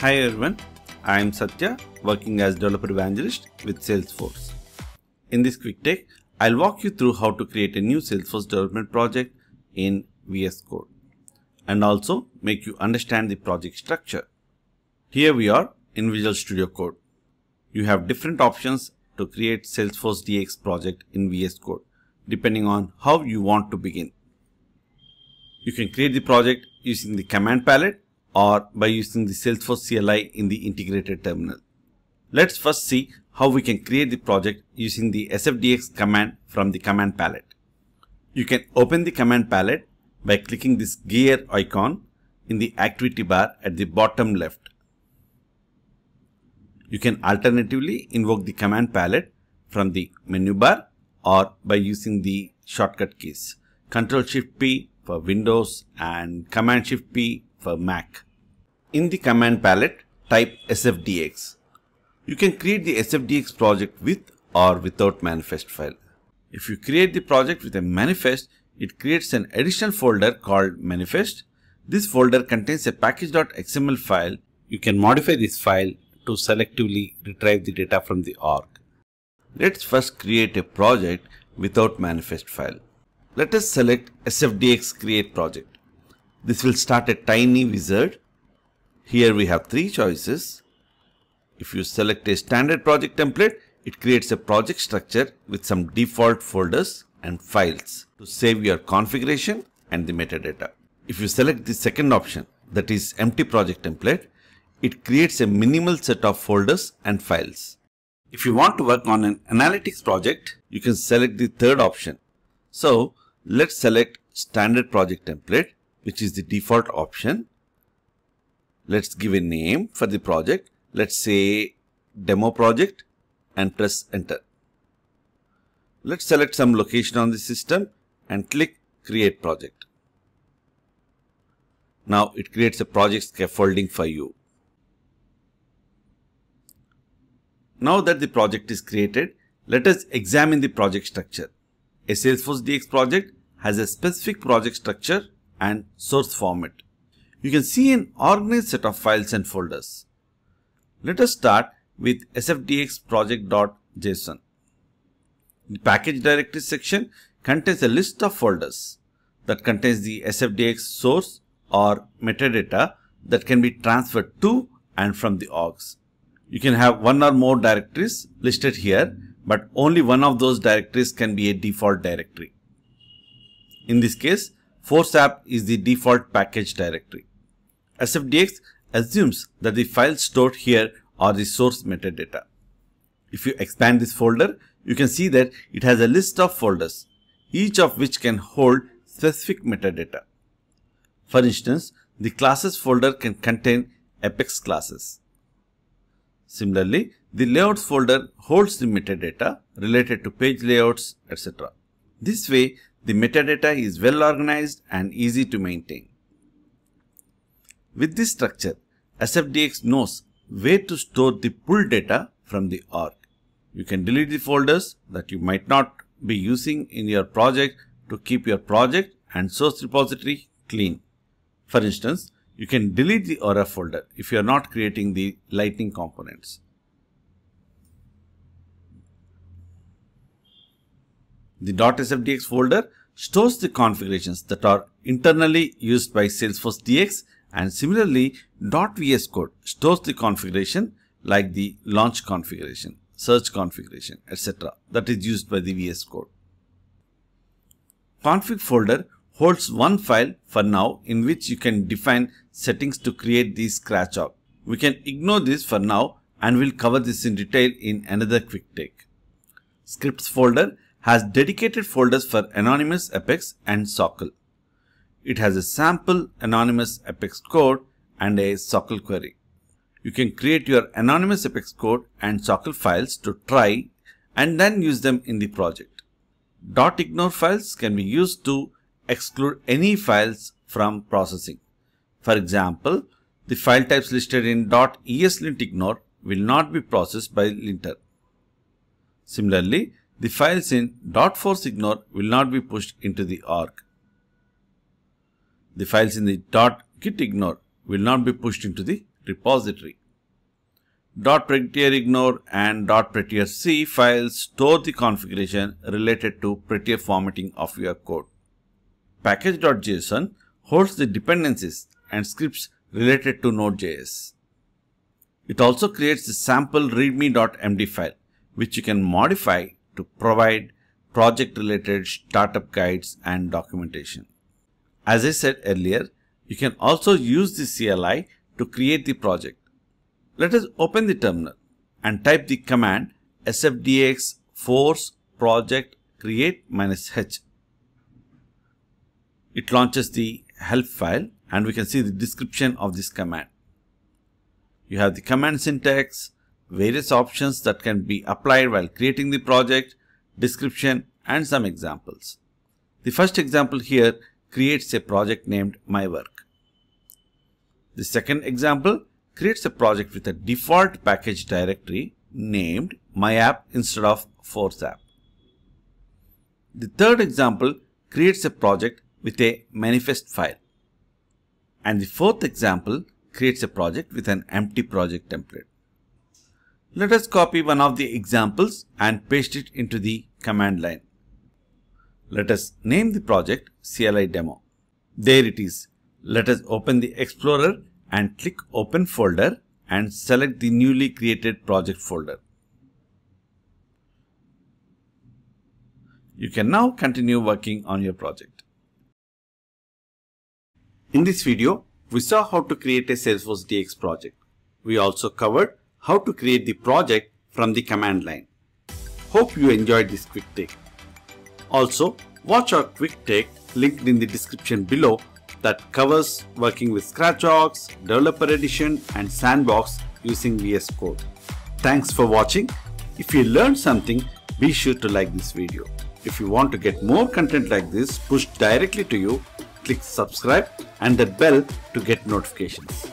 Hi everyone, I am Satya, working as developer evangelist with Salesforce. In this quick tech, I'll walk you through how to create a new Salesforce development project in VS Code and also make you understand the project structure. Here we are in Visual Studio Code. You have different options to create Salesforce DX project in VS Code depending on how you want to begin. You can create the project using the command palette or by using the Salesforce CLI in the integrated terminal. Let's first see how we can create the project using the sfdx command from the command palette. You can open the command palette by clicking this gear icon in the activity bar at the bottom left. You can alternatively invoke the command palette from the menu bar or by using the shortcut keys. Ctrl Shift P for Windows and Command Shift P for Mac. In the command palette, type sfdx. You can create the sfdx project with or without manifest file. If you create the project with a manifest, it creates an additional folder called manifest. This folder contains a package.xml file. You can modify this file to selectively retrieve the data from the org. Let's first create a project without manifest file. Let us select sfdx create project. This will start a tiny wizard. Here we have three choices. If you select a standard project template, it creates a project structure with some default folders and files to save your configuration and the metadata. If you select the second option, that is empty project template, it creates a minimal set of folders and files. If you want to work on an analytics project, you can select the third option. So let's select standard project template which is the default option. Let's give a name for the project. Let's say demo project and press enter. Let's select some location on the system and click create project. Now it creates a project scaffolding for you. Now that the project is created, let us examine the project structure. A Salesforce DX project has a specific project structure and source format. You can see an organized set of files and folders. Let us start with sfdxproject.json. The package directory section contains a list of folders that contains the sfdx source or metadata that can be transferred to and from the orgs. You can have one or more directories listed here, but only one of those directories can be a default directory. In this case, force app is the default package directory. SFDX assumes that the files stored here are the source metadata. If you expand this folder, you can see that it has a list of folders, each of which can hold specific metadata. For instance, the classes folder can contain apex classes. Similarly, the layouts folder holds the metadata related to page layouts, etc. This way, the metadata is well organized and easy to maintain. With this structure, SFDX knows where to store the pull data from the org. You can delete the folders that you might not be using in your project to keep your project and source repository clean. For instance, you can delete the ORF folder if you are not creating the lightning components. The .sfdx folder stores the configurations that are internally used by Salesforce DX and similarly .vs code stores the configuration like the launch configuration, search configuration, etc. that is used by the VS code. Config folder holds one file for now in which you can define settings to create the scratch app. We can ignore this for now and we'll cover this in detail in another quick take. Scripts folder has dedicated folders for anonymous Apex and Sockle. It has a sample anonymous Apex code and a Sockle query. You can create your anonymous Apex code and Sockle files to try and then use them in the project. Dot .ignore files can be used to exclude any files from processing. For example, the file types listed in .eslint ignore will not be processed by linter. Similarly, the files in .forceignore will not be pushed into the arc. The files in the .gitignore will not be pushed into the repository. .prettier and .prettier files store the configuration related to prettier formatting of your code. Package.json holds the dependencies and scripts related to Node.js. It also creates the sample readme.md file, which you can modify to provide project related startup guides and documentation. As I said earlier, you can also use the CLI to create the project. Let us open the terminal and type the command sfdx force project create minus h. It launches the help file and we can see the description of this command. You have the command syntax, various options that can be applied while creating the project, description, and some examples. The first example here creates a project named My Work. The second example creates a project with a default package directory named MyApp instead of ForceApp. The third example creates a project with a manifest file. And the fourth example creates a project with an empty project template. Let us copy one of the examples and paste it into the command line. Let us name the project CLI demo. There it is. Let us open the Explorer and click open folder and select the newly created project folder. You can now continue working on your project. In this video, we saw how to create a Salesforce DX project. We also covered how to create the project from the command line. Hope you enjoyed this quick take. Also, watch our quick take linked in the description below that covers working with Scratchbox, Developer Edition and Sandbox using VS Code. Thanks for watching. If you learned something, be sure to like this video. If you want to get more content like this pushed directly to you, click subscribe and that bell to get notifications.